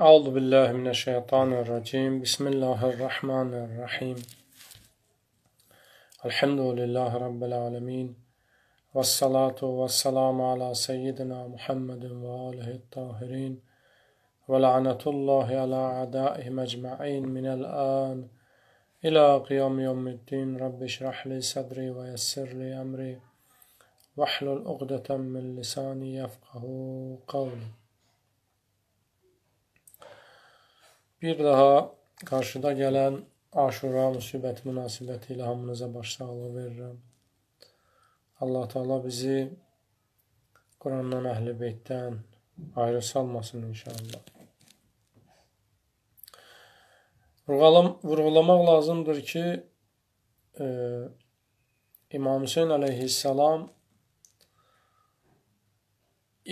أعوذ بالله من الشيطان الرجيم بسم الله الرحمن الرحيم الحمد لله رب العالمين والصلاة والسلام على سيدنا محمد وآله الطاهرين ولعنة الله على أعدائهم أجمعين من الآن إلى قيام يوم الدين رب اشرح لي صدري ويسر لي أمري واحلل عقدة من لساني يفقه قولي Bir daha qarşıda gələn Aşura müsibəti münasibəti ilə hamınıza başsağlığı verirəm. Allah Taala bizi Qurandan, Əhl-i Beytdən ayrı salmasın inşallah. Vurğalam, vurğulamaq lazımdır ki, e, İmam Hüseyn əleyhissalam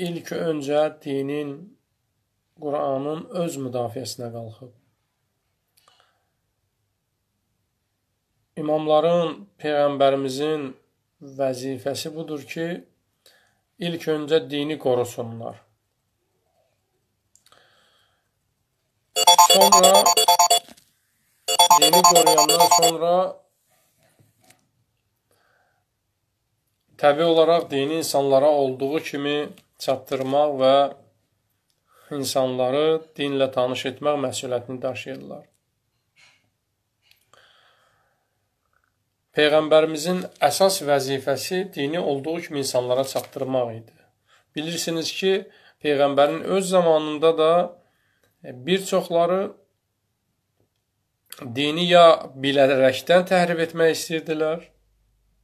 ilk öncə dinin Quranın öz müdafiəsinə qalxıb. İmamların, Peyğəmbərimizin vəzifəsi budur ki, ilk öncə dini qorusunlar. Sonra dini qoruyandan sonra təbii olaraq dini insanlara olduğu kimi çatdırmaq və insanları dinlə tanış etmək məsuliyyətini daşıyırlar. Peyğəmbərimizin əsas vəzifəsi dini olduğu kimi insanlara çatdırmaq idi. Bilirsiniz ki, Peyğəmbərin öz zamanında da e, bir çoxları dini ya bilərəkdən təhrif etmək istəyirdilər,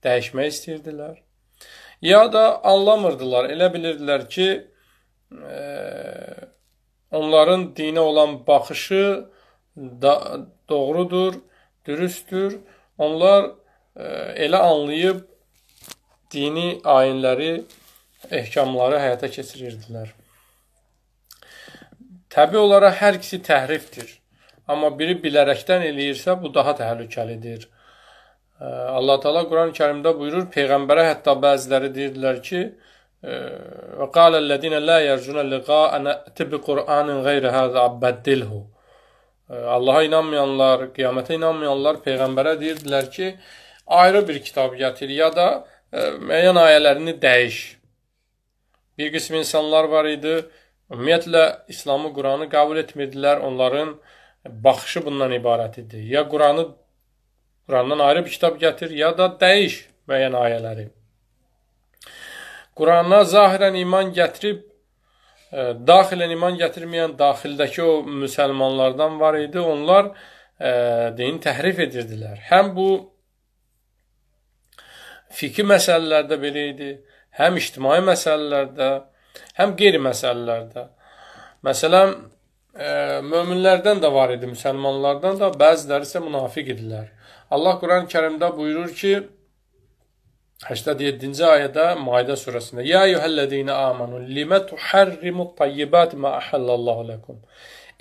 dəyişmək istəyirdilər, ya da anlamırdılar, elə bilirdilər ki, e, onların dinə olan baxışı da doğrudur, dürüsttür. Onlar e, elə anlayıb dini ayinləri, ehkamları həyata keçirirdilər. Təbii olaraq hər ikisi təhrifdir. Amma biri bilərəkdən eləyirsə, bu daha təhlükəlidir. E, Allah Taala Quran-Kərimdə buyurur, peyğəmbərə hətta bəziləri deyirdilər ki, وقال الذين لا يرجون لقاء نأتي بقرآن غير هذا abdilhu. Allaha inanmayanlar, qiyamətə inanmayanlar peyğəmbərə deyirdilər ki, ayrı bir kitab gətir ya da e, müəyyən ayələrini dəyiş. Bir qism insanlar var idi, ümumiyyətlə İslamı, Quranı qəbul etmirdilər. Onların baxışı bundan ibarət idi. Ya Quranı Qurandan ayrı bir kitab gətir, ya da dəyiş müəyyən ayələri. Qurana zahirən iman gətirib, ə, e, daxilən iman gətirməyən daxildəki o müsəlmanlardan var idi. Onlar ə, e, dini təhrif edirdilər. Həm bu fikri məsələlərdə belə idi, həm ictimai məsələlərdə, həm qeyri məsələlərdə. Məsələn, ə, e, möminlərdən də var idi, müsəlmanlardan da, bəziləri isə münafiq idilər. Allah Quran-Kərimdə buyurur ki: 87-ci ayədə Maide surəsində: "Ya eyyuhellezine amanu lima tuharrimut tayyibat ma ahallallahu lakum."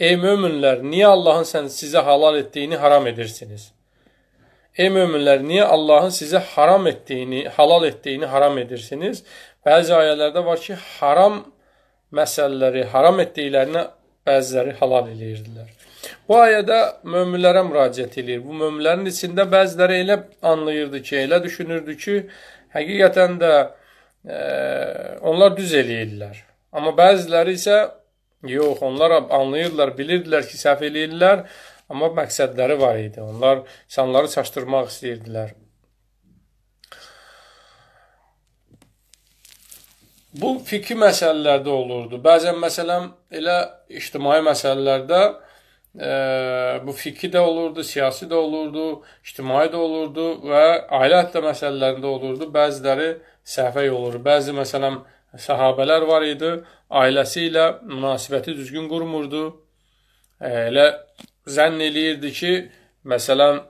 Ey möminlər, niyə Allahın sən sizə halal etdiyini haram edirsiniz? Ey möminlər, niyə Allahın sizə haram etdiyini, halal etdiyini haram edirsiniz? Bəzi ayələrdə var ki, haram məsələləri, haram etdiklərini bəziləri halal eləyirdilər. Bu ayədə möminlərə müraciət eləyir. Bu möminlərin içində bəziləri elə anlayırdı ki, elə düşünürdü ki, həqiqətən də ə, e, onlar düz eləyirlər. Amma bəziləri isə yox, onlar anlayırlar, bilirdilər ki, səhv eləyirlər, amma məqsədləri var idi. Onlar insanları çaşdırmaq istəyirdilər. Bu fikri məsələlərdə olurdu. Bəzən məsələn elə ictimai məsələlərdə e, bu fikri də olurdu, siyasi də olurdu, ictimai də olurdu və ailə hətta məsələlərində olurdu. Bəziləri səhvə yolurdu. Bəzi məsələn səhabələr var idi, ailəsi ilə münasibəti düzgün qurmurdu. E, elə zənn eləyirdi ki, məsələn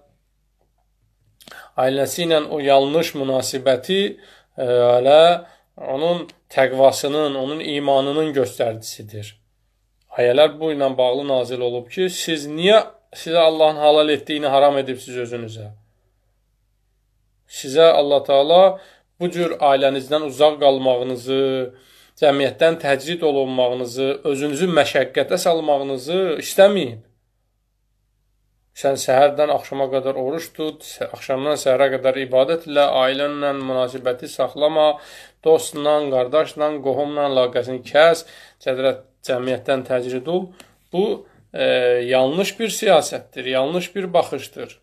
ailəsi ilə o yanlış münasibəti e, elə onun təqvasının, onun imanının göstəricisidir. Ayələr bu ilə bağlı nazil olub ki, siz niyə sizə Allahın halal etdiyini haram edibsiz özünüzə? Sizə Allah Taala bu cür ailənizdən uzaq qalmağınızı, cəmiyyətdən təcrid olunmağınızı, özünüzü məşəqqətə salmağınızı istəməyib. Sən səhərdən axşama qədər oruç tut, axşamdan səhərə qədər ibadət ilə, ailənlə münasibəti saxlama, dostla, qardaşla, qohumla əlaqəsini kəs, cədrət cəmiyyətdən təcrid ol. Bu e, yanlış bir siyasətdir, yanlış bir baxışdır.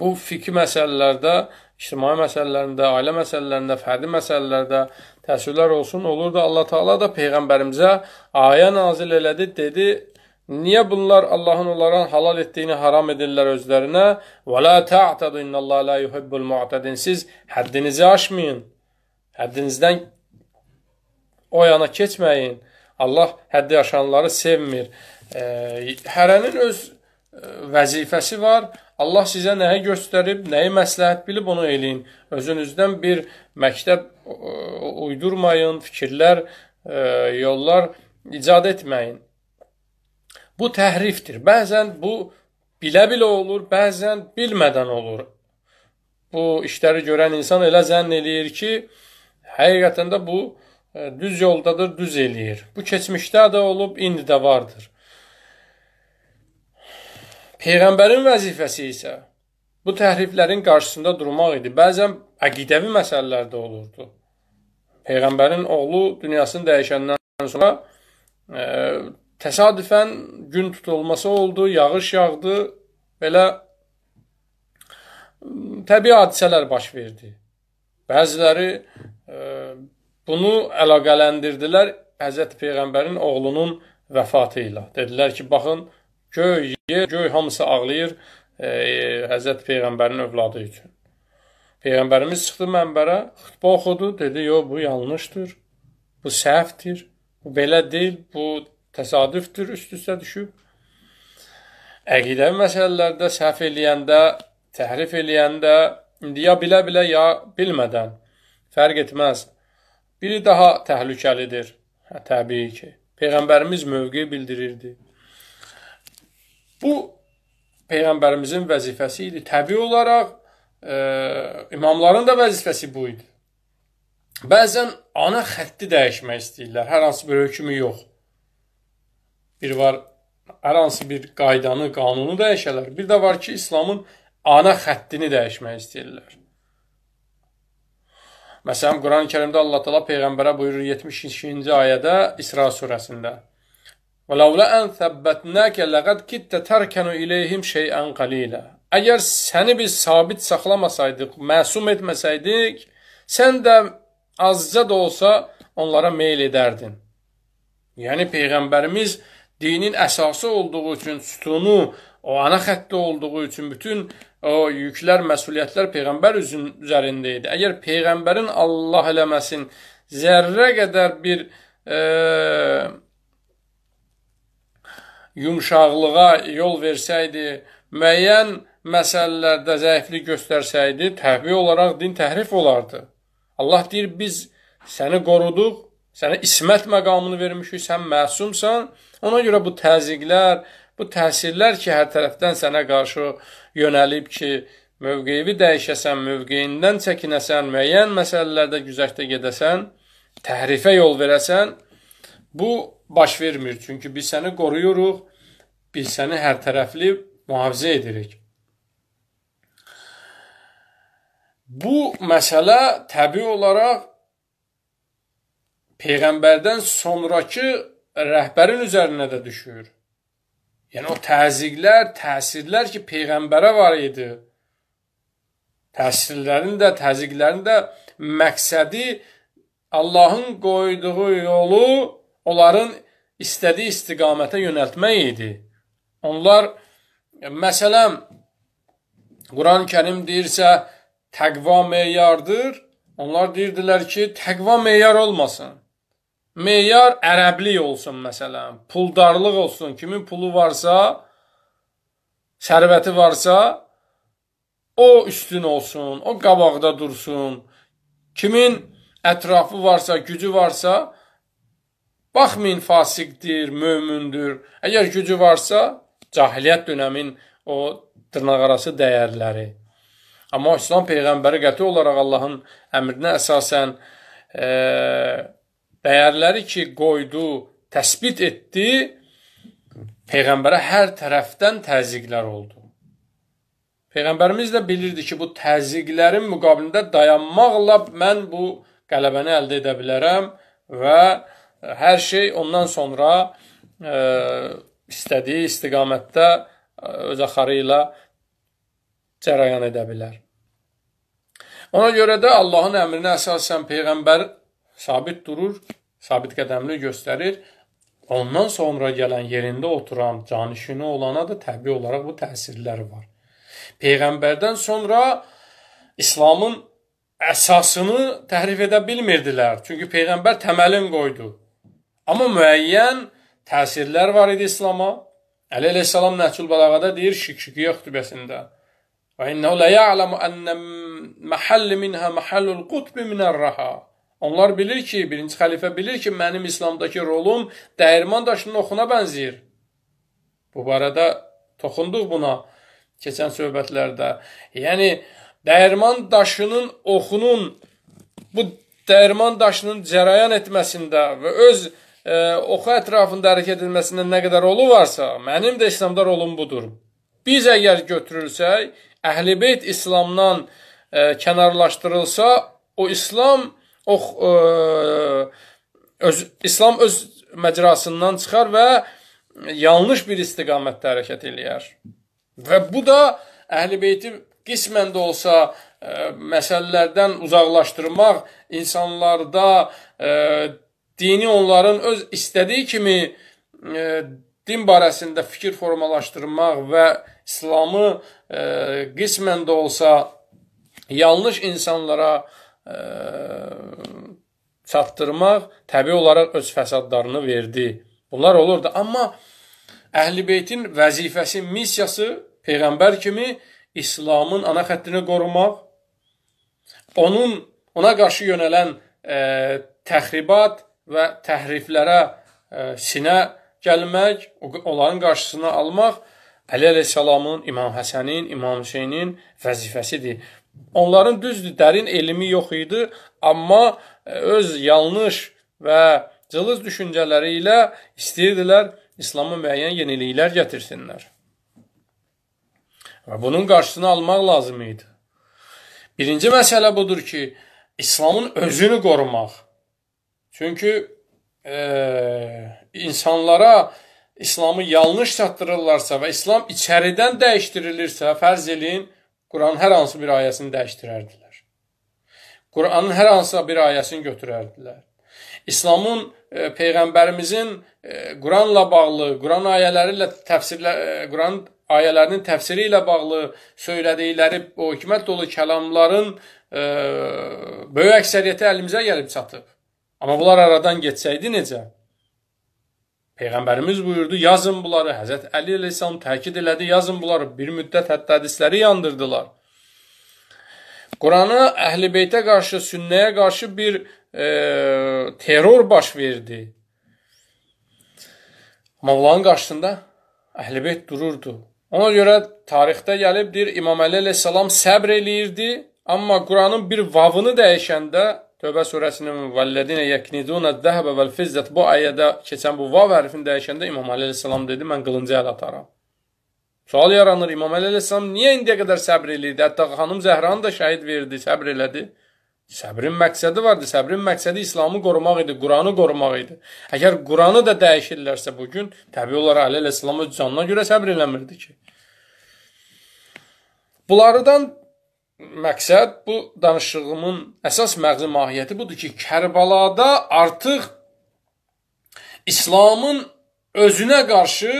Bu fiki məsələlərdə, ictimai məsələlərində, ailə məsələlərində, fərdi məsələlərdə təsirlər olsun. Olur da Allah Taala da peyğəmbərimizə ayə nazil elədi, dedi: Niyə bunlar Allahın onlara halal etdiyini haram edirlər özlərinə? Və la ta'tadu innallaha la yuhibbul mu'tadin. Siz həddinizi aşmayın. Həddinizdən o yana keçməyin. Allah həddi aşanları sevmir. Hərənin öz e, vəzifəsi var. Allah sizə nəyi göstərib, nəyi məsləhət bilib onu eləyin. Özünüzdən bir məktəb e, uydurmayın, fikirlər, e, yollar icad etməyin. Bu təhrifdir. Bəzən bu bilə-bilə olur, bəzən bilmədən olur. Bu işləri görən insan elə zənn eləyir ki, həqiqətən də bu e, düz yoldadır, düz eləyir. Bu keçmişdə də olub, indi də vardır. Peyğəmbərin vəzifəsi isə bu təhriflərin qarşısında durmaq idi. Bəzən əqidəvi məsələlər də olurdu. Peyğəmbərin oğlu dünyasını dəyişəndən sonra ə, təsadüfən gün tutulması oldu, yağış yağdı, belə təbii hadisələr baş verdi. Bəziləri ə, Bunu əlaqələndirdilər Həzrət Peyğəmbərin oğlunun vəfatı ilə. Dedilər ki, baxın, göy, yer, göy hamısı ağlayır e, Həzrət Peyğəmbərin övladı üçün. Peyğəmbərimiz çıxdı mənbərə, xutbə oxudu, dedi, "Yo, bu yanlışdır. Bu səhvdir. Bu belə deyil. Bu təsadüfdür, üst-üstə düşüb." Əqidəvi məsələlərdə səhv eləyəndə, təhrif eləyəndə indi ya bilə-bilə ya bilmədən fərq etməz. Biri daha təhlükəlidir. Hə, təbii ki. Peyğəmbərimiz mövqe bildirirdi. Bu peyğəmbərimizin vəzifəsi idi. Təbii olaraq e, imamların da vəzifəsi bu idi. Bəzən ana xətti dəyişmək istəyirlər. Hər hansı bir hökmü yox. Bir var hər hansı bir qaydanı, qanunu dəyişələr. Bir də var ki, İslamın ana xəttini dəyişmək istəyirlər. Məsələn, Qurani-Kərimdə Allah Təala peyğəmbərə buyurur 72-ci ayədə İsra surəsində. Və lavla an thabbətnəkə laqad kitta tərkənu ileyhim şey'an qalila. Əgər səni biz sabit saxlamasaydıq, məsum etməsəydik, sən də azca da olsa onlara meyl edərdin. Yəni peyğəmbərimiz dinin əsası olduğu üçün sütunu o ana xətti olduğu üçün bütün o yüklər, məsuliyyətlər peyğəmbər üzün üzərində idi. Əgər peyğəmbərin Allah eləməsin zərrə qədər bir e, yumşaqlığa yol versəydi, müəyyən məsələlərdə zəiflik göstərsəydi, təbii olaraq din təhrif olardı. Allah deyir, biz səni qoruduq, sənə ismət məqamını vermişik, sən məsumsan. Ona görə bu təziqlər, bu təsirlər ki, hər tərəfdən sənə qarşı yönəlib ki, mövqeyi dəyişəsən, mövqeyindən çəkinəsən, müəyyən məsələlərdə güzəştə gedəsən, təhrifə yol verəsən, bu baş vermir. Çünki biz səni qoruyuruq, biz səni hər tərəfli mühafizə edirik. Bu məsələ təbii olaraq peyğəmbərdən sonrakı rəhbərin üzərinə də düşür. Yəni o təzyiqlər, təsirlər ki, peyğəmbərə var idi. Təsirlərin də, təzyiqlərin də məqsədi Allahın qoyduğu yolu onların istədiyi istiqamətə yönəltmək idi. Onlar məsələn Quran-Kərim deyirsə təqva meyardır. Onlar deyirdilər ki, təqva meyar olmasın. Meyar ərəblik olsun məsələn, puldarlıq olsun, kimin pulu varsa, sərvəti varsa, o üstün olsun, o qabaqda dursun. Kimin ətrafı varsa, gücü varsa, baxmayın fasiqdir, mömündür. Əgər gücü varsa, cahiliyyət dönəmin o dırnaqarası dəyərləri. Amma İslam peyğəmbəri qəti olaraq Allahın əmrinə əsasən eee dəyərləri ki, qoydu, təsbit etdi, Peyğəmbərə hər tərəfdən təzyiqlər oldu. Peyğəmbərimiz də bilirdi ki, bu təzyiqlərin müqabilində dayanmaqla mən bu qələbəni əldə edə bilərəm və hər şey ondan sonra ə, e, istədiyi istiqamətdə e, öz axarı ilə cərəyan edə bilər. Ona görə də Allahın əmrinə əsasən peyğəmbər sabit durur, sabit qədəmini göstərir. Ondan sonra gələn yerində oturan canişini olana da təbii olaraq bu təsirləri var. Peyğəmbərdən sonra İslamın əsasını təhrif edə bilmirdilər. Çünki peyğəmbər təməlin qoydu. Amma müəyyən təsirlər var idi İslam'a. Əli əleyhissalam Nəhcül Bəlağada deyir Şikşikiyə xütbəsində. Və innehu la ya'lamu anna mahall minha mahallul qutb min ar-raha. Onlar bilir ki, birinci xəlifə bilir ki, mənim İslamdakı rolum dəyirman daşının oxuna bənzəyir. Bu barədə toxunduq buna keçən söhbətlərdə. Yəni, dəyirman daşının oxunun bu dəyirman daşının cərayan etməsində və öz e, oxu ətrafında hərəkət edilməsində nə qədər rolu varsa, mənim də İslamda rolum budur. Biz əgər götürülsək, əhlibeyt İslamdan e, kənarlaşdırılsa, o İslam o ə, e, öz İslam öz məcrasından çıxar və yanlış bir istiqamətdə hərəkət eləyər. Və bu da Əhlibeyt'i qismən də olsa ə, e, məsələlərdən uzaqlaşdırmaq, insanlarda ə, e, dini onların öz istədiyi kimi ə, din barəsində fikir formalaşdırmaq və İslamı ə, qismən də olsa yanlış insanlara ə, ə, çatdırmaq təbii olaraq öz fəsadlarını verdi. Bunlar olurdu, amma Əhlibeytin vəzifəsi, missiyası peyğəmbər kimi İslamın ana xəttini qorumaq, onun ona qarşı yönələn ə, təxribat və təhriflərə ə, sinə gəlmək, onların qarşısını almaq Əli əleyhissalamın, İmam Həsənin, İmam Hüseynin vəzifəsidir. Onların düzdür, dərin elmi yox idi, amma e, öz yanlış və cılız düşüncələri ilə istəyirdilər İslam'a müəyyən yeniliklər gətirsinlər. Və bunun qarşısını almaq lazım idi. Birinci məsələ budur ki, İslamın özünü qorumaq. Çünki e, insanlara İslamı yanlış çatdırırlarsa və İslam içəridən dəyişdirilirsə, fərz eləyin, Quranın hər hansı bir ayəsini dəyişdirərdilər. Quranın hər hansısa bir ayəsini götürərdilər. İslamın e, peyğəmbərimizin e, Quranla bağlı, Quran ayələri ilə təfsirlə e, Quran ayələrinin təfsiri ilə bağlı söylədikləri o hikmət dolu kəlamların e, böyük əksəriyyəti əlimizə gəlib çatıb. Amma bunlar aradan getsəydi necə? Peyğəmbərimiz buyurdu, yazın bunları. Həzrət Əli əleyhissalam təkid elədi, yazın bunları. Bir müddət hətta hədisləri yandırdılar. Qurana, Əhlibeytə qarşı, sünnəyə qarşı bir e, terror baş verdi. Mevlanın qarşısında Əhlibeyt dururdu. Ona görə tarixdə gəlibdir, İmam Əli əleyhissalam səbr eləyirdi, amma Quranın bir vavını dəyişəndə Tövbə surəsinin vəllədinə yəknidunə zəhbə vəl fizzət bu ayədə keçən bu vav hərfini dəyişəndə İmam Əli əleyhissalam dedi mən qılıncı əl ataram. Sual yaranır İmam Əli əleyhissalam niyə indiyə qədər səbr eləyirdi? Hətta xanım Zəhranı da şəhid verdi, səbr elədi. Səbrin məqsədi vardı. Səbrin məqsədi İslamı qorumaq idi, Quranı qorumaq idi. Əgər Quranı da dəyişirlərsə bu gün təbii olaraq Əli əleyhissalam öz canına görə səbr eləmirdi ki. Bunlardan məqsəd bu danışığımın əsas məğzi mahiyyəti budur ki, Kərbalada artıq İslamın özünə qarşı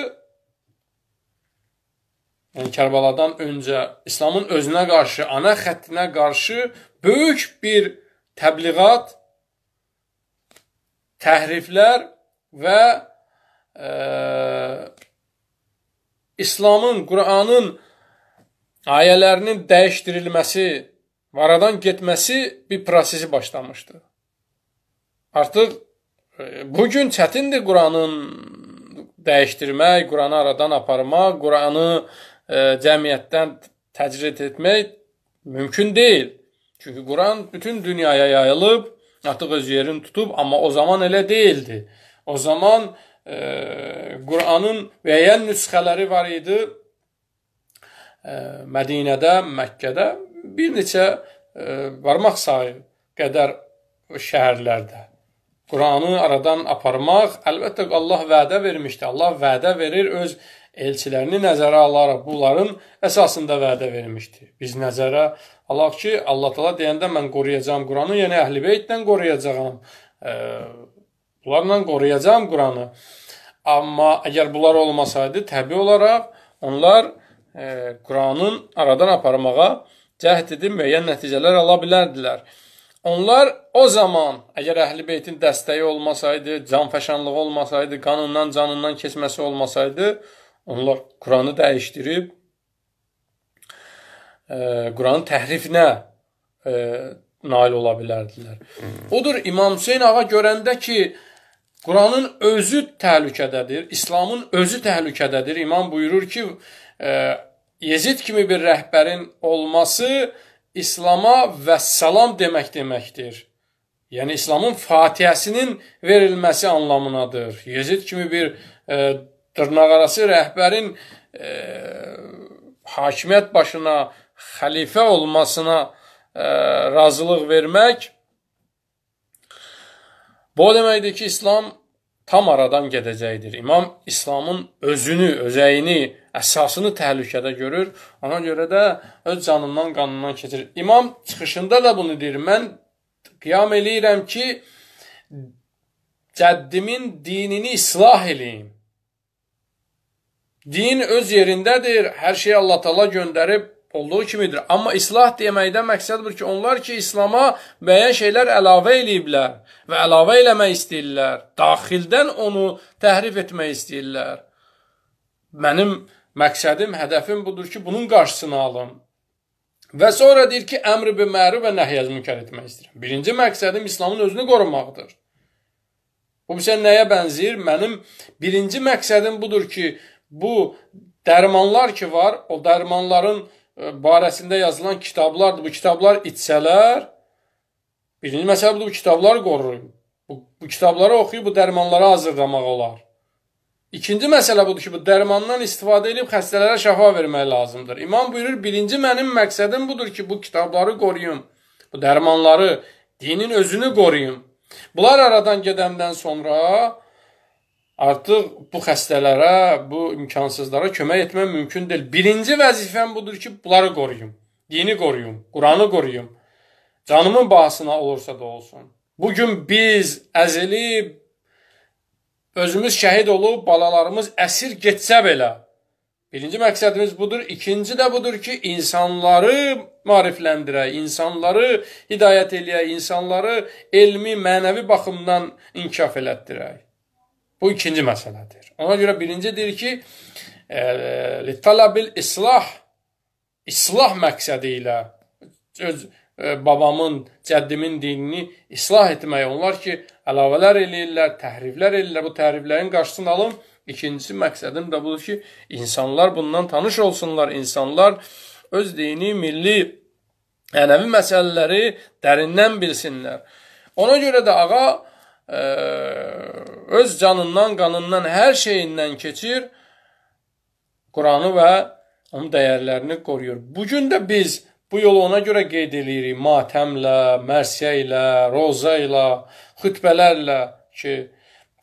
yəni Kərbaladan öncə İslamın özünə qarşı, ana xəttinə qarşı böyük bir təbliğat, təhriflər və ə, e, İslamın, Quranın ayələrinin dəyişdirilməsi, varadan getməsi bir prosesi başlamışdı. Artıq e, bu gün çətindir Quranın dəyişdirmək, Quranı aradan aparmaq, Quranı ə, e, cəmiyyətdən təcrid etmək mümkün deyil. Çünki Quran bütün dünyaya yayılıb, artıq öz yerini tutub, amma o zaman elə değildi. O zaman e, Quranın müəyyən nüsxələri var idi. Mədinədə, Məkkədə bir neçə barmaq sayı qədər şəhərlərdə Quranı aradan aparmaq əlbəttə Allah vədə vermişdi. Allah vədə verir öz elçilərini nəzərə alaraq bunların əsasında vədə vermişdi. Biz nəzərə alaq ki, Allah təala deyəndə mən qoruyacağam Quranı, yəni Əhlibeytlə qoruyacağam. E, bunlarla qoruyacağam Quranı. Amma əgər bunlar olmasaydı, təbii olaraq onlar Quranın aradan aparmağa cəhd edib müəyyən nəticələr ala bilərdilər. Onlar o zaman, əgər Əhl-i Beytin dəstəyi olmasaydı, canfəşanlığı olmasaydı, qanından, canından keçməsi olmasaydı, onlar Quranı dəyişdirib, e, Quranın təhrifinə e, nail ola bilərdilər. Odur, İmam Hüseyin ağa görəndə ki, Quranın özü təhlükədədir, İslamın özü təhlükədədir. İmam buyurur ki, Yezid kimi bir rəhbərin olması İslama və salam demək deməkdir. Yəni İslamın fatihəsinin verilməsi anlamınadır. Yezid kimi bir e, dırnaqarası rəhbərin e, hakimiyyət başına xəlifə olmasına e, razılıq vermək bu deməkdir ki, İslam tam aradan gedəcəkdir. İmam İslamın özünü, özəyini, əsasını təhlükədə görür. Ona görə də öz canından, qanından keçir. İmam çıxışında da bunu deyir. Mən qiyam eləyirəm ki, cəddimin dinini islah eləyim. Din öz yerindədir. Hər şeyi Allah Taala göndərib olduğu kimidir. Amma islah deməkdən məqsəd budur ki, onlar ki, İslama müəyyən şeylər əlavə eləyiblər və əlavə eləmək istəyirlər. Daxildən onu təhrif etmək istəyirlər. Mənim məqsədim, hədəfim budur ki, bunun qarşısını alım. Və sonra deyir ki, əmr bi məruf və nəhyəz münkar etmək istəyirəm. Birinci məqsədim İslamın özünü qorumaqdır. Bu bizə nəyə bənzəyir? Mənim birinci məqsədim budur ki, bu dərmanlar ki var, o dərmanların barəsində yazılan kitablardır. Bu kitablar içsələr, bilinməsə bu kitablar qorur. Bu, bu kitabları oxuyub bu dərmanları hazırlamaq olar. İkinci məsələ budur ki, bu dərmandan istifadə edib xəstələrə şəfa vermək lazımdır. İmam buyurur, birinci mənim məqsədim budur ki, bu kitabları qoruyum, bu dərmanları, dinin özünü qoruyum. Bunlar aradan gedəndən sonra Artıq bu xəstələrə, bu imkansızlara kömək etmək mümkün deyil. Birinci vəzifəm budur ki, bunları qoruyum. Dini qoruyum, Quranı qoruyum. Canımın bahasına olursa da olsun. Bu gün biz əzilib özümüz şəhid olub, balalarımız əsir getsə belə. Birinci məqsədimiz budur. İkinci də budur ki, insanları marifləndirək, insanları hidayət eləyək, insanları elmi, mənəvi baxımdan inkişaf elətdirək. Bu ikinci məsələdir. Ona görə birinci deyir ki, e, talabil islah islah məqsədi ilə öz e, babamın, cəddimin dinini islah etmək. Onlar ki, əlavələr eləyirlər, təhriflər eləyirlər. Bu təhriflərin qarşısını alım. İkincisi məqsədim də budur ki, insanlar bundan tanış olsunlar. İnsanlar öz dini, milli, ənəvi məsələləri dərindən bilsinlər. Ona görə də ağa ə, öz canından, qanından, hər şeyindən keçir Quranı və onun dəyərlərini qoruyur. Bu gün də biz bu yolu ona görə qeyd eləyirik. Matəmlə, mərsiyə ilə, roza ilə, xütbələrlə ki,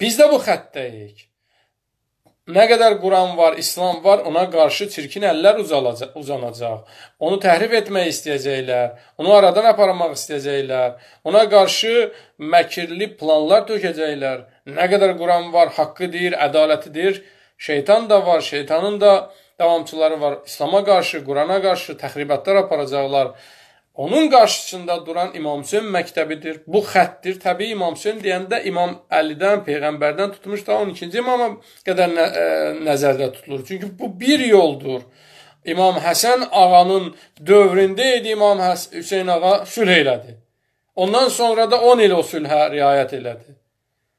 biz də bu xəttəyik. Nə qədər Quran var, İslam var, ona qarşı çirkin əllər uzanacaq. Onu təhrif etmək istəyəcəklər, onu aradan aparmaq istəyəcəklər, ona qarşı məkirli planlar tökəcəklər. Nə qədər Quran var, haqqı deyir, ədaləti deyir, şeytan da var, şeytanın da davamçıları var. İslama qarşı, Qurana qarşı təxribatlar aparacaqlar Onun qarşısında duran İmam Hüseyin məktəbidir. Bu xəttdir. Təbii İmam Hüseyin deyəndə İmam Əlidən, Peyğəmbərdən tutmuş da 12-ci imama qədər nə, ə, e, nəzərdə tutulur. Çünki bu bir yoldur. İmam Həsən ağanın dövründə idi İmam Həs Hüseyn ağa sülh elədi. Ondan sonra da 10 il o sülhə riayət elədi.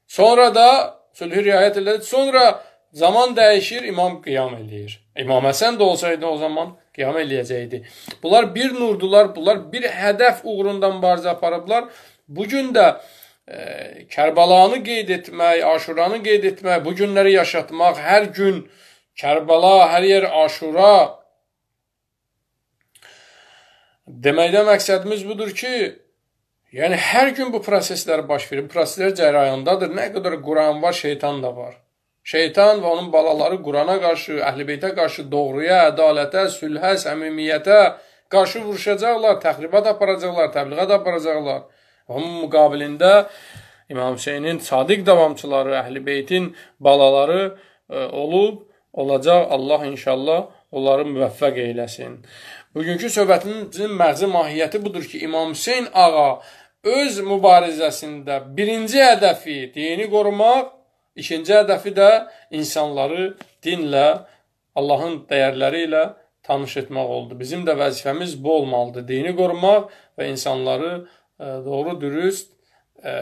Sonra da sülhü riayət elədi. Sonra zaman dəyişir, İmam qiyam eləyir. İmam Həsən də olsaydı o zaman qiyam eləyəcəkdi. Bunlar bir nurdular, bunlar bir hədəf uğrunda mübarizə aparıblar. Bu gün də e, Kərbalanı qeyd etmək, Aşuranı qeyd etmək, bu günləri yaşatmaq, hər gün Kərbala, hər yer Aşura deməkdə məqsədimiz budur ki, yəni hər gün bu proseslər baş verir. Bu proseslər cərəyandadır. Nə qədər Quran var, şeytan da var. Şeytan və onun balaları Qurana qarşı, əhlibeytə qarşı doğruya, ədalətə, sülhə, səmimiyyətə qarşı vuruşacaqlar, təxribat aparacaqlar, təbliğat aparacaqlar. Onun müqabilində İmam Hüseynin sadiq davamçıları, əhlibeytin balaları ə, e, olub, olacaq. Allah inşallah onları müvəffəq eyləsin. Bugünkü söhbətimizin məğzi mahiyyəti budur ki, İmam Hüseyn ağa öz mübarizəsində birinci hədəfi dini qorumaq, İkinci hədəfi də insanları dinlə, Allahın dəyərləri ilə tanış etmək oldu. Bizim də vəzifəmiz bu olmalıdır. Dini qorumaq və insanları e, doğru dürüst e,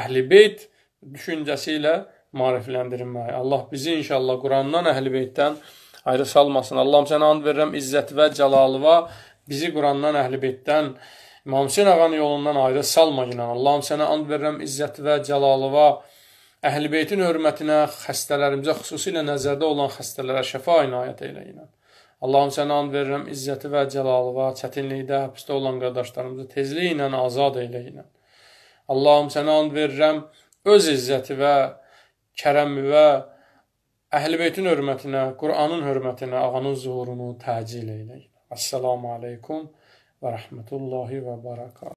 əhl-i beyt düşüncəsi ilə marifləndirmək. Allah bizi inşallah Qurandan, əhl-i beytdən ayrı salmasın. Allahım sənə and verirəm izzət və cəlalıva bizi Qurandan, əhl-i beytdən İmam Hüseyin ağanın yolundan ayrı salma ilə. Allahım sənə and verirəm izzət və cəlalıva bizi Əhlibeytin hörmətinə, xəstələrimizə, xüsusilə nəzərdə olan xəstələrə şəfa inayət eyləyin. Allahım sənə and verirəm, izzəti və cəlalığa, çətinlikdə, həbsdə olan qardaşlarımızı tezliyi ilə azad eyləyin. Allahım sənə and verirəm, öz izzəti və kərəmi və əhlibeytin hörmətinə, Qur'anın hörmətinə, ağanın zuhurunu təcil eyləyin. Assalamu aleykum və rəhmətullahi və barakatuhu.